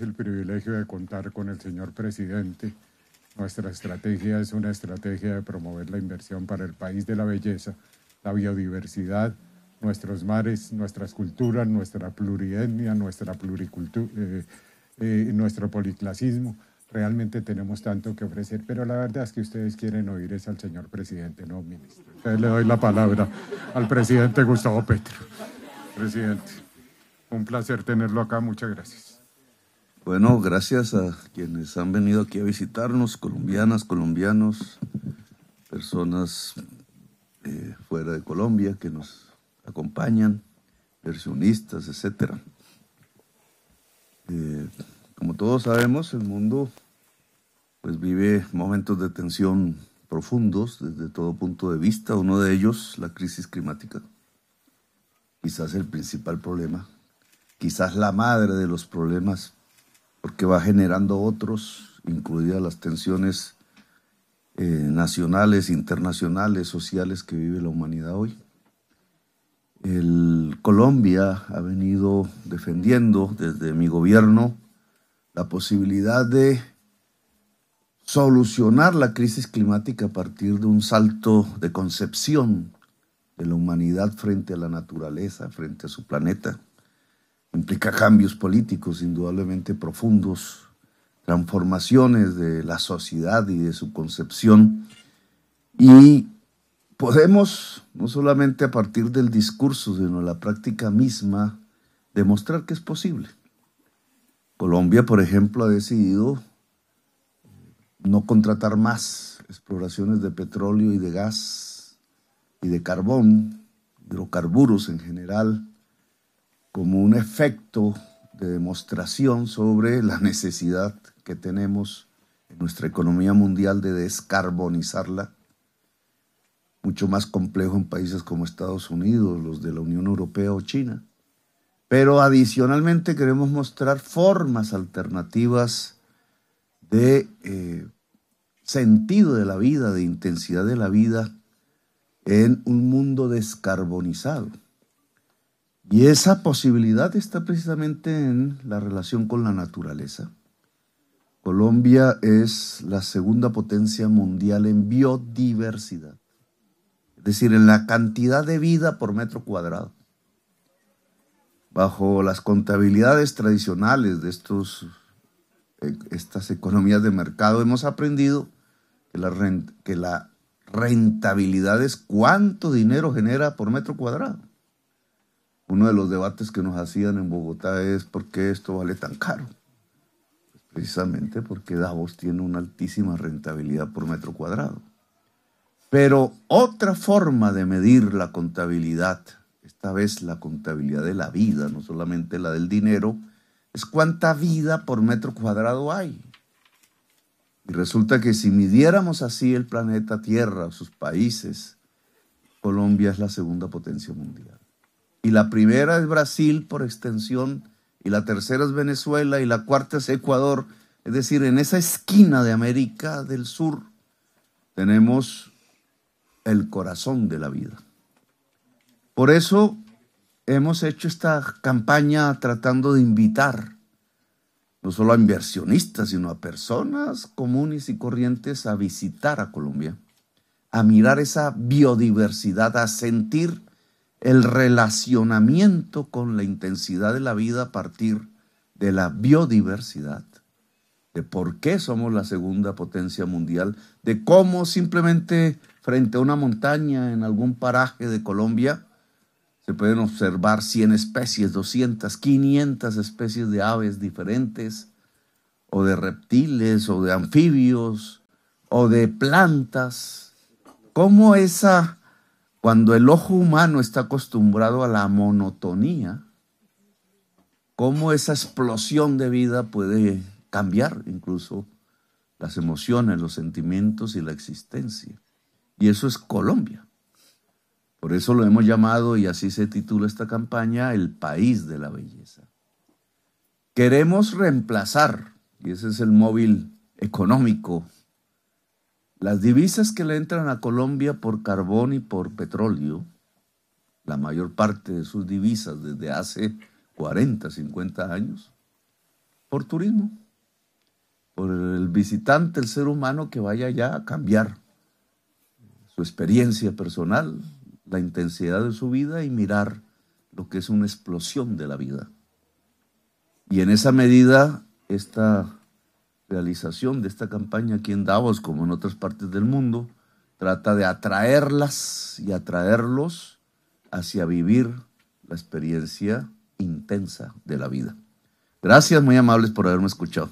el privilegio de contar con el señor presidente. Nuestra estrategia es una estrategia de promover la inversión para el país de la belleza, la biodiversidad, nuestros mares, nuestras culturas, nuestra plurietnia, nuestra pluricultura, eh, eh, nuestro policlasismo. Realmente tenemos tanto que ofrecer, pero la verdad es que ustedes quieren oír es al señor presidente, no ministro. le doy la palabra al presidente Gustavo Petro. Presidente, un placer tenerlo acá, muchas gracias. Bueno, gracias a quienes han venido aquí a visitarnos, colombianas, colombianos, personas eh, fuera de Colombia que nos acompañan, versionistas, etc. Eh, como todos sabemos, el mundo pues vive momentos de tensión profundos desde todo punto de vista, uno de ellos la crisis climática, quizás el principal problema, quizás la madre de los problemas porque va generando otros, incluidas las tensiones eh, nacionales, internacionales, sociales que vive la humanidad hoy. El Colombia ha venido defendiendo desde mi gobierno la posibilidad de solucionar la crisis climática a partir de un salto de concepción de la humanidad frente a la naturaleza, frente a su planeta. Implica cambios políticos indudablemente profundos, transformaciones de la sociedad y de su concepción. Y podemos, no solamente a partir del discurso, sino la práctica misma, demostrar que es posible. Colombia, por ejemplo, ha decidido no contratar más exploraciones de petróleo y de gas y de carbón, hidrocarburos en general, como un efecto de demostración sobre la necesidad que tenemos en nuestra economía mundial de descarbonizarla. Mucho más complejo en países como Estados Unidos, los de la Unión Europea o China. Pero adicionalmente queremos mostrar formas alternativas de eh, sentido de la vida, de intensidad de la vida en un mundo descarbonizado. Y esa posibilidad está precisamente en la relación con la naturaleza. Colombia es la segunda potencia mundial en biodiversidad, es decir, en la cantidad de vida por metro cuadrado. Bajo las contabilidades tradicionales de estos, eh, estas economías de mercado hemos aprendido que la, que la rentabilidad es cuánto dinero genera por metro cuadrado. Uno de los debates que nos hacían en Bogotá es por qué esto vale tan caro. Pues precisamente porque Davos tiene una altísima rentabilidad por metro cuadrado. Pero otra forma de medir la contabilidad, esta vez la contabilidad de la vida, no solamente la del dinero, es cuánta vida por metro cuadrado hay. Y resulta que si midiéramos así el planeta Tierra, sus países, Colombia es la segunda potencia mundial. Y la primera es Brasil por extensión, y la tercera es Venezuela, y la cuarta es Ecuador. Es decir, en esa esquina de América del Sur tenemos el corazón de la vida. Por eso hemos hecho esta campaña tratando de invitar no solo a inversionistas, sino a personas comunes y corrientes a visitar a Colombia, a mirar esa biodiversidad, a sentir el relacionamiento con la intensidad de la vida a partir de la biodiversidad, de por qué somos la segunda potencia mundial, de cómo simplemente frente a una montaña en algún paraje de Colombia se pueden observar 100 especies, 200, 500 especies de aves diferentes, o de reptiles, o de anfibios, o de plantas. ¿Cómo esa cuando el ojo humano está acostumbrado a la monotonía, cómo esa explosión de vida puede cambiar incluso las emociones, los sentimientos y la existencia. Y eso es Colombia. Por eso lo hemos llamado, y así se titula esta campaña, el país de la belleza. Queremos reemplazar, y ese es el móvil económico las divisas que le entran a Colombia por carbón y por petróleo, la mayor parte de sus divisas desde hace 40, 50 años, por turismo, por el visitante, el ser humano que vaya allá a cambiar su experiencia personal, la intensidad de su vida y mirar lo que es una explosión de la vida. Y en esa medida, esta realización de esta campaña aquí en Davos, como en otras partes del mundo, trata de atraerlas y atraerlos hacia vivir la experiencia intensa de la vida. Gracias, muy amables por haberme escuchado.